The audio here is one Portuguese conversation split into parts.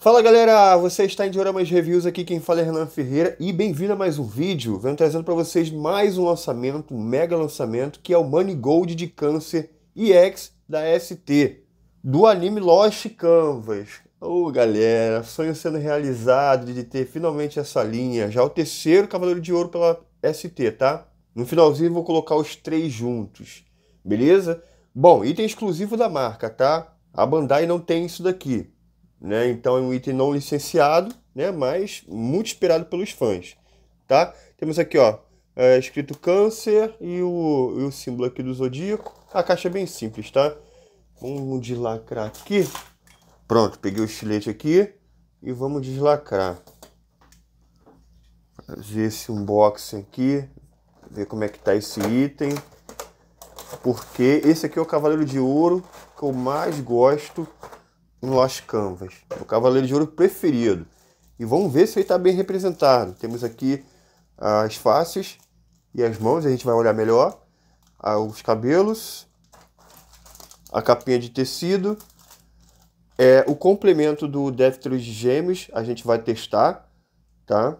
Fala galera, você está em Dioramas Reviews, aqui quem fala é Renan Ferreira e bem-vindo a mais um vídeo. Venho trazendo para vocês mais um lançamento, um mega lançamento, que é o Money Gold de Câncer EX da ST, do anime Lost Canvas. Ô oh, galera, sonho sendo realizado de ter finalmente essa linha, já o terceiro Cavaleiro de Ouro pela ST, tá? No finalzinho vou colocar os três juntos, beleza? Bom, item exclusivo da marca, tá? A Bandai não tem isso daqui. Né? Então é um item não licenciado, né? mas muito esperado pelos fãs. Tá? Temos aqui ó, é, escrito câncer e o, e o símbolo aqui do zodíaco. A caixa é bem simples, tá? Vamos deslacrar aqui. Pronto, peguei o estilete aqui e vamos deslacrar. Fazer esse unboxing aqui, ver como é que tá esse item. Porque esse aqui é o cavaleiro de ouro que eu mais gosto em Lost Canvas. O Cavaleiro de Ouro preferido. E vamos ver se ele está bem representado. Temos aqui as faces e as mãos, a gente vai olhar melhor. Ah, os cabelos, a capinha de tecido. É, o complemento do Death de Gêmeos a gente vai testar, tá?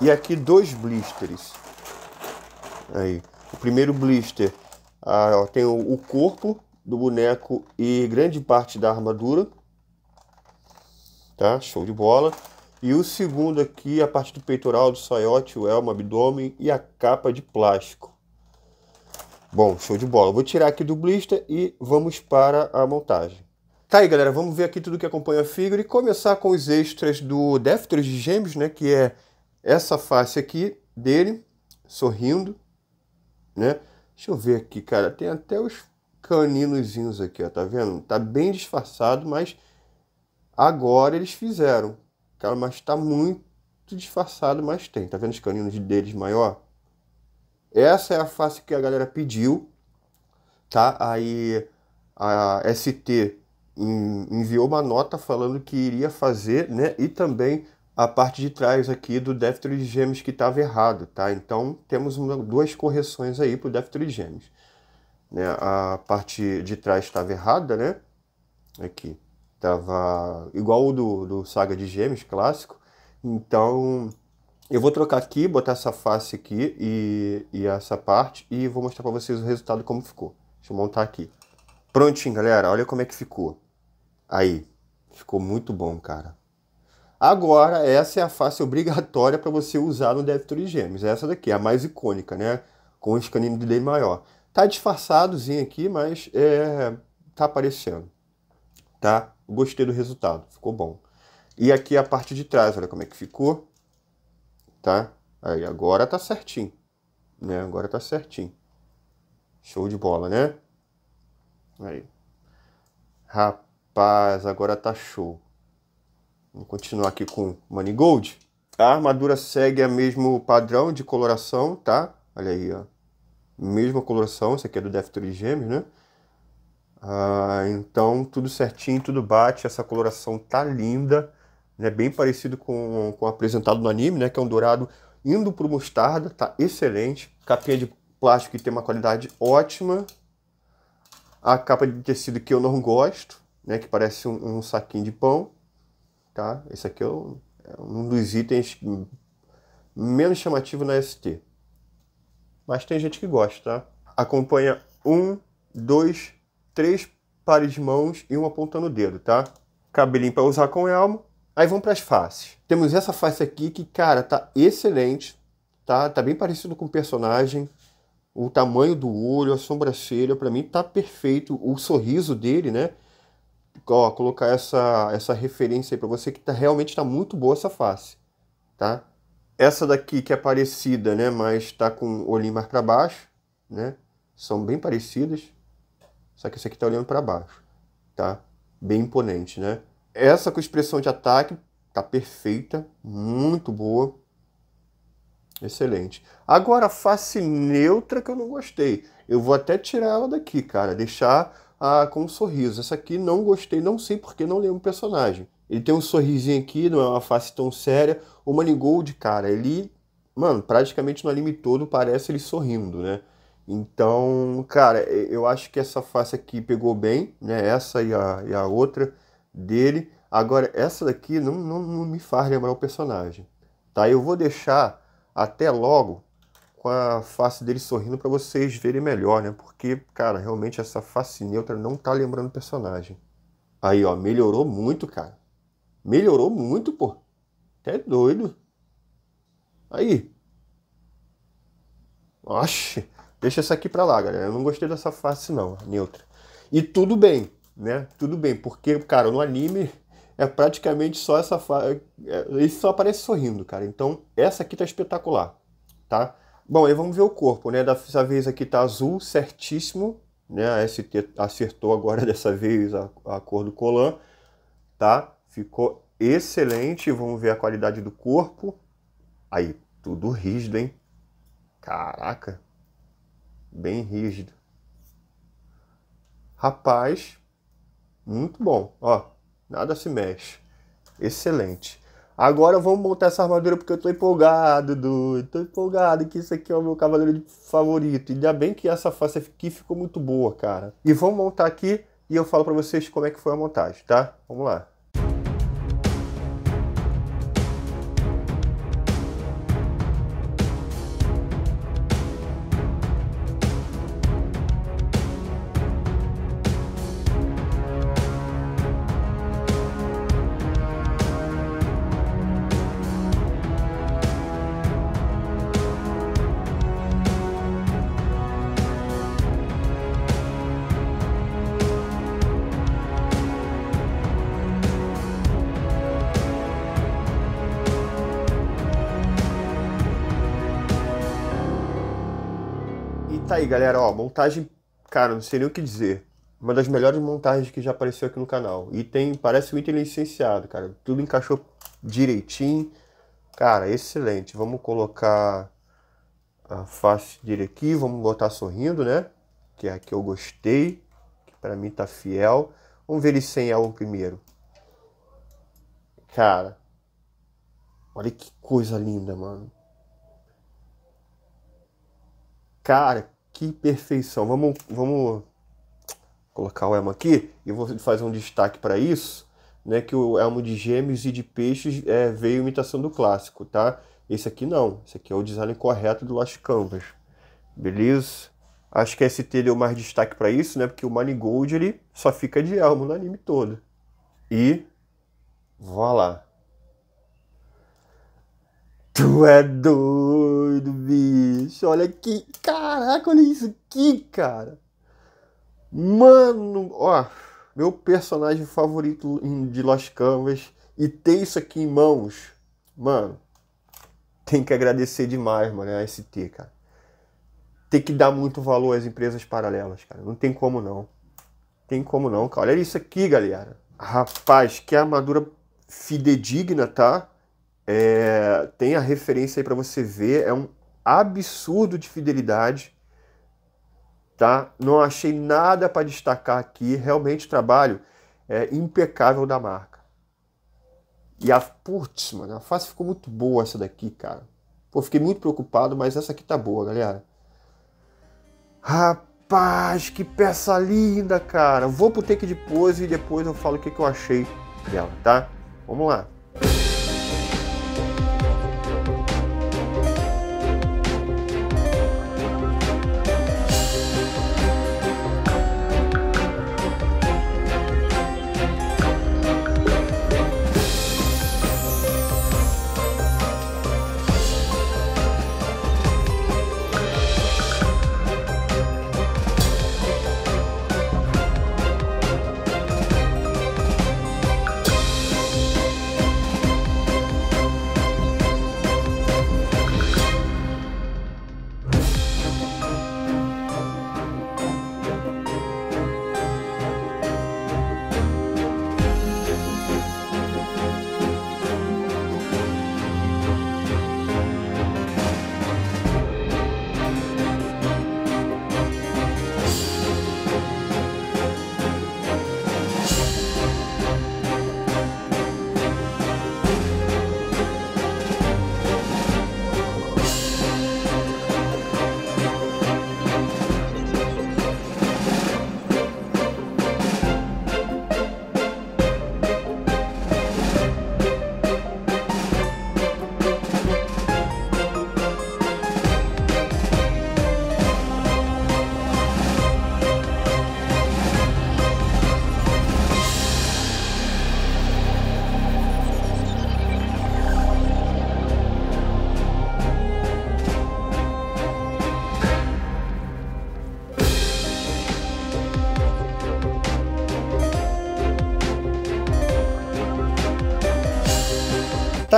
E aqui dois blisters. Aí, o primeiro blister ah, ó, tem o, o corpo do boneco e grande parte da armadura. Tá? Show de bola. E o segundo aqui, a parte do peitoral, do saiote, o elmo, abdômen e a capa de plástico. Bom, show de bola. Vou tirar aqui do blister e vamos para a montagem. Tá aí, galera. Vamos ver aqui tudo que acompanha a figura e começar com os extras do Defter de Gêmeos, né? Que é essa face aqui dele, sorrindo, né? Deixa eu ver aqui, cara. Tem até os canilozinhos aqui, ó, tá vendo? Tá bem disfarçado, mas agora eles fizeram. Cara, mas tá muito disfarçado, mas tem. Tá vendo os caninos deles maior? Essa é a face que a galera pediu, tá? Aí a ST enviou uma nota falando que iria fazer, né? E também a parte de trás aqui do déficit 3 gêmeos que estava errado, tá? Então temos uma, duas correções aí pro o 3 gêmeos né? A parte de trás estava errada, né? Aqui. Tava igual o do, do Saga de Gêmeos clássico. Então, eu vou trocar aqui, botar essa face aqui e, e essa parte e vou mostrar para vocês o resultado como ficou. Deixa eu montar aqui. Prontinho, galera. Olha como é que ficou. Aí. Ficou muito bom, cara. Agora, essa é a face obrigatória para você usar no DevTool Gêmeos. Essa daqui, é a mais icônica, né? Com o escaninho de D maior. Tá disfarçadozinho aqui, mas é, tá aparecendo. Tá? Gostei do resultado, ficou bom. E aqui a parte de trás, olha como é que ficou. Tá? Aí agora tá certinho, né? Agora tá certinho. Show de bola, né? Aí. Rapaz, agora tá show. Vamos continuar aqui com Money Gold A armadura segue o mesmo padrão de coloração, tá? Olha aí, ó mesma coloração, esse aqui é do Deftri Gêmeos, né? Ah, então tudo certinho, tudo bate, essa coloração tá linda, né? Bem parecido com, com o apresentado no anime, né? Que é um dourado indo pro mostarda, tá excelente. Capinha de plástico que tem uma qualidade ótima. A capa de tecido que eu não gosto, né? Que parece um, um saquinho de pão, tá? Esse aqui é um, é um dos itens menos chamativo na ST mas tem gente que gosta, tá? Acompanha um, dois, três pares de mãos e um apontando o dedo, tá? Cabelinho para usar com elmo. Aí vamos para as faces. Temos essa face aqui que, cara, tá excelente, tá? Tá bem parecido com o personagem. O tamanho do olho, a sobrancelha, para mim tá perfeito. O sorriso dele, né? Ó, colocar essa, essa referência aí para você que tá, realmente tá muito boa essa face, tá? Essa daqui que é parecida, né? Mas está com o olhinho mais para baixo, né? São bem parecidas. Só que essa aqui está olhando para baixo, tá? Bem imponente, né? Essa com expressão de ataque tá perfeita, muito boa. Excelente. Agora a face neutra que eu não gostei. Eu vou até tirar ela daqui, cara. Deixar a ah, com um sorriso. Essa aqui não gostei, não sei porque não lembro o personagem. Ele tem um sorrisinho aqui, não é uma face tão séria. O Manigold, cara, ele, mano, praticamente no anime todo parece ele sorrindo, né? Então, cara, eu acho que essa face aqui pegou bem, né? Essa e a, e a outra dele. Agora, essa daqui não, não, não me faz lembrar o personagem, tá? Eu vou deixar até logo com a face dele sorrindo para vocês verem melhor, né? Porque, cara, realmente essa face neutra não tá lembrando o personagem. Aí, ó, melhorou muito, cara. Melhorou muito, pô. É doido. Aí. Oxe, deixa essa aqui pra lá, galera. Eu não gostei dessa face, não, neutra. E tudo bem, né? Tudo bem, porque, cara, no anime é praticamente só essa face. É, é, ele só aparece sorrindo, cara. Então, essa aqui tá espetacular, tá? Bom, aí vamos ver o corpo, né? Dessa vez aqui tá azul, certíssimo. Né? A ST acertou agora dessa vez a, a cor do colan, tá? Ficou excelente. Vamos ver a qualidade do corpo. Aí, tudo rígido, hein? Caraca, bem rígido. Rapaz, muito bom. Ó, nada se mexe. Excelente. Agora vamos montar essa armadura porque eu tô empolgado, doido. Tô empolgado que isso aqui é o meu cavaleiro favorito. Ainda bem que essa face aqui ficou muito boa, cara. E vamos montar aqui e eu falo para vocês como é que foi a montagem, tá? Vamos lá. tá aí, galera, ó, montagem, cara, não sei nem o que dizer. Uma das melhores montagens que já apareceu aqui no canal. tem parece um item licenciado, cara. Tudo encaixou direitinho. Cara, excelente. Vamos colocar a face dele aqui, vamos botar sorrindo, né? Que é a que eu gostei, que para mim tá fiel. Vamos ver ele sem ela primeiro. Cara, olha que coisa linda, mano. Cara, que perfeição. Vamos, vamos colocar o elmo aqui e vou fazer um destaque para isso, né? Que o elmo de gêmeos e de peixes é, veio imitação do clássico, tá? Esse aqui não, esse aqui é o design correto do Lost Canvas, beleza? Acho que esse teria deu mais destaque para isso, né? Porque o Gold ele só fica de elmo no anime todo. E, vá voilà. lá. Tu é doido, bicho. Olha aqui. Caraca, olha isso aqui, cara. Mano, ó. Meu personagem favorito de Las Canvas. E ter isso aqui em mãos. Mano. Tem que agradecer demais, mano, a ST, cara. Tem que dar muito valor às empresas paralelas, cara. Não tem como não. Tem como não, cara. Olha isso aqui, galera. Rapaz, que armadura fidedigna, tá? É, tem a referência aí para você ver, é um absurdo de fidelidade, tá? Não achei nada para destacar aqui, realmente o trabalho é, impecável da marca. E a, putz, mano, a face ficou muito boa essa daqui, cara. Pô, fiquei muito preocupado, mas essa aqui tá boa, galera. Rapaz, que peça linda, cara. Vou pro take de pose e depois eu falo o que, que eu achei dela, tá? Vamos lá.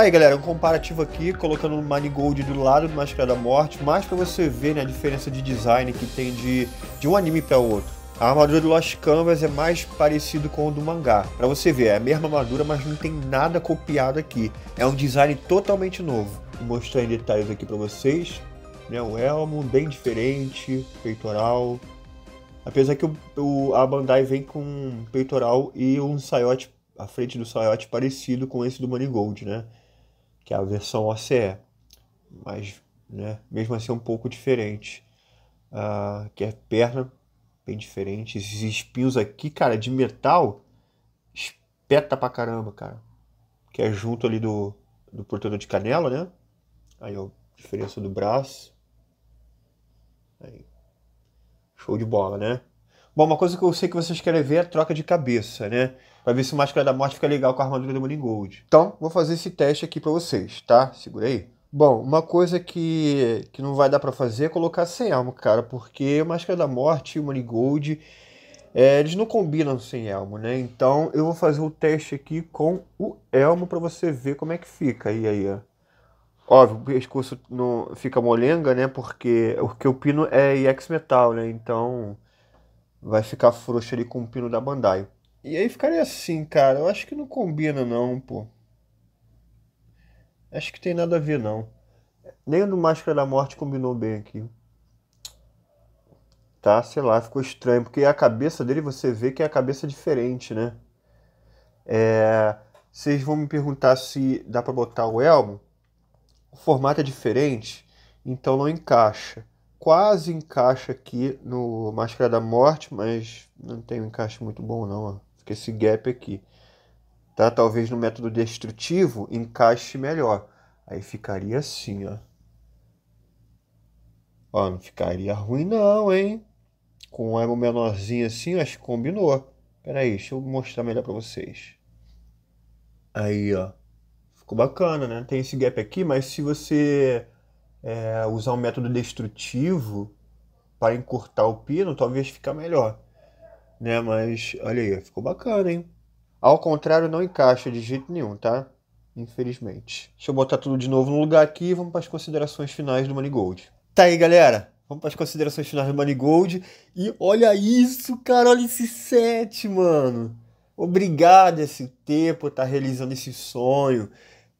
aí, galera, um comparativo aqui, colocando o Manigold do lado do Máscara da Morte, mais para você ver né, a diferença de design que tem de, de um anime para outro. A armadura do Lost Canvas é mais parecido com o do mangá. Para você ver, é a mesma armadura, mas não tem nada copiado aqui. É um design totalmente novo. Vou mostrar em detalhes aqui para vocês. Né, o elmo bem diferente, peitoral. Apesar que o, o, a Bandai vem com um peitoral e um saiote, a frente do saiote parecido com esse do Manigold, né? que é a versão OCE, mas né, mesmo assim é um pouco diferente, uh, que é perna bem diferente, esses espinhos aqui, cara, de metal, espeta pra caramba, cara, que é junto ali do, do portador de canela, né, aí ó, diferença do braço, aí, show de bola, né. Bom, uma coisa que eu sei que vocês querem ver é a troca de cabeça, né? Vai ver se o Máscara da Morte fica legal com a armadura do Morning Gold. Então, vou fazer esse teste aqui para vocês, tá? Segura aí. Bom, uma coisa que, que não vai dar para fazer é colocar sem elmo, cara, porque o Máscara da Morte e o Morning Gold, é, eles não combinam sem elmo, né? Então, eu vou fazer o teste aqui com o elmo para você ver como é que fica. E aí, ó. Óbvio, o pescoço não fica molenga, né? Porque o que pino é IX metal, né? Então vai ficar frouxo ali com o pino da Bandai. E aí ficaria assim, cara. Eu acho que não combina, não, pô. Acho que tem nada a ver, não. Nem o do Máscara da Morte combinou bem aqui. Tá, sei lá, ficou estranho. Porque a cabeça dele você vê que é a cabeça diferente, né? É. Vocês vão me perguntar se dá para botar o elmo. O formato é diferente, então não encaixa. Quase encaixa aqui no Máscara da Morte, mas não tem um encaixe muito bom não, ó esse gap aqui. Tá? Talvez no método destrutivo encaixe melhor. Aí ficaria assim, ó. Ó, não ficaria ruim não, hein? Com um aro menorzinho assim, acho que combinou. Peraí, aí, deixa eu mostrar melhor pra vocês. Aí, ó. Ficou bacana, né? Tem esse gap aqui, mas se você é, usar um método destrutivo para encurtar o pino, talvez fica melhor né? Mas olha aí, ficou bacana, hein? Ao contrário, não encaixa de jeito nenhum, tá? Infelizmente. Deixa eu botar tudo de novo no lugar aqui e vamos para as considerações finais do Gold Tá aí, galera. Vamos para as considerações finais do Gold E olha isso, cara. Olha esse set, mano. Obrigado esse tempo por estar tá realizando esse sonho.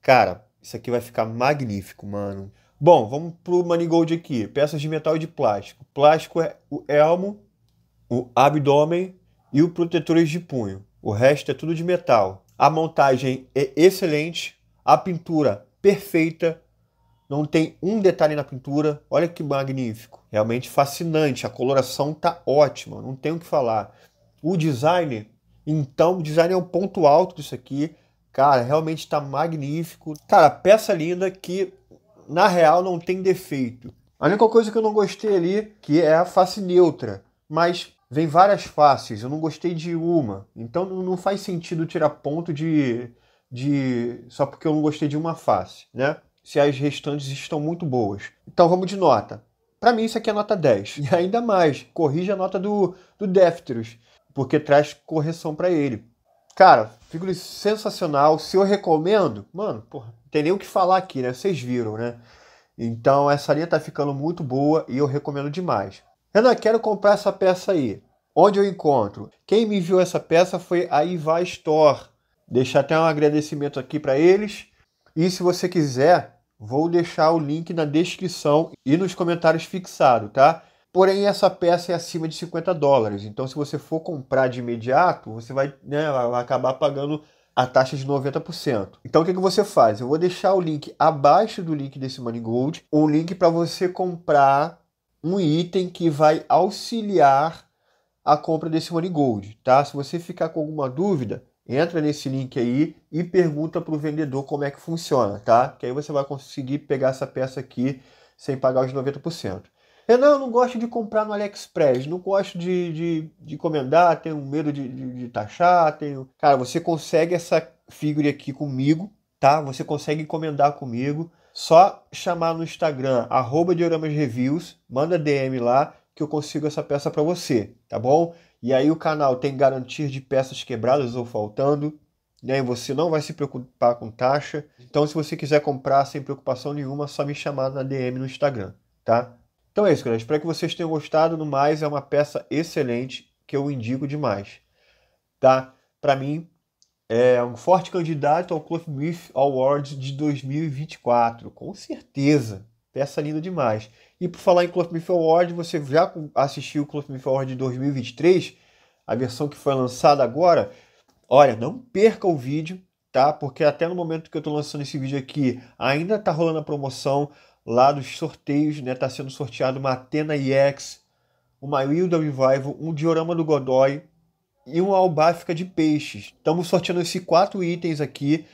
Cara, isso aqui vai ficar magnífico, mano. Bom, vamos pro Gold aqui. Peças de metal e de plástico. Plástico é o elmo o abdômen e o protetores de punho. O resto é tudo de metal. A montagem é excelente, a pintura perfeita, não tem um detalhe na pintura. Olha que magnífico, realmente fascinante. A coloração tá ótima, não tenho o que falar. O design, então, o design é um ponto alto disso aqui. Cara, realmente está magnífico. Cara, peça linda que na real não tem defeito. A única coisa que eu não gostei ali que é a face neutra, mas vem várias faces, eu não gostei de uma. Então não faz sentido tirar ponto de, de só porque eu não gostei de uma face, né? Se as restantes estão muito boas. Então vamos de nota. Para mim isso aqui é nota 10. E ainda mais, corrige a nota do, do Defteros, porque traz correção para ele. Cara, figura sensacional. Se eu recomendo, mano, porra, tem nem o que falar aqui, né? Vocês viram, né? Então essa linha tá ficando muito boa e eu recomendo demais. Renan, quero comprar essa peça aí. Onde eu encontro? Quem me enviou essa peça foi a Iva Store. Deixar até um agradecimento aqui para eles. E se você quiser, vou deixar o link na descrição e nos comentários fixado, tá? Porém, essa peça é acima de 50 dólares. Então, se você for comprar de imediato, você vai, né, vai acabar pagando a taxa de 90%. Então, o que, que você faz? Eu vou deixar o link abaixo do link desse Money Gold, um link para você comprar um item que vai auxiliar a compra desse Money Gold, tá? Se você ficar com alguma dúvida, entra nesse link aí e pergunta para o vendedor como é que funciona, tá? Que aí você vai conseguir pegar essa peça aqui sem pagar os 90%. Renan, eu não gosto de comprar no AliExpress, não gosto de, de, de encomendar, tenho medo de, de, de taxar, tenho... Cara, você consegue essa figure aqui comigo, tá? Você consegue encomendar comigo. Só chamar no Instagram, arroba Dioramas Reviews, manda DM lá que eu consigo essa peça para você, tá bom? E aí o canal tem garantia de peças quebradas ou faltando, né? Você não vai se preocupar com taxa. Então, se você quiser comprar sem preocupação nenhuma, só me chamar na DM no Instagram, tá? Então é isso, galera. Espero que vocês tenham gostado. No mais, é uma peça excelente que eu indico demais, tá? Para mim, é um forte candidato ao Cloth Myth Awards de 2024, com certeza. Peça linda demais. E por falar em Cloth Myth Awards, você já assistiu o Cloth Myth Awards de 2023, a versão que foi lançada agora? Olha, não perca o vídeo, tá? Porque até no momento que eu estou lançando esse vídeo aqui, ainda tá rolando a promoção lá dos sorteios, né? Tá sendo sorteado uma Atena EX, uma Wilda Revival, um Diorama do Godoy, e um albáfica de peixes. Estamos sorteando esses quatro itens aqui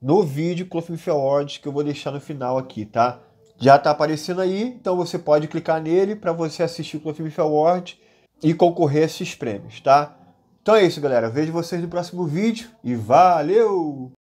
no vídeo Clothmith Awards que eu vou deixar no final aqui, tá? Já está aparecendo aí, então você pode clicar nele para você assistir o Clothmith Awards e concorrer a esses prêmios, tá? Então é isso, galera. Vejo vocês no próximo vídeo e valeu!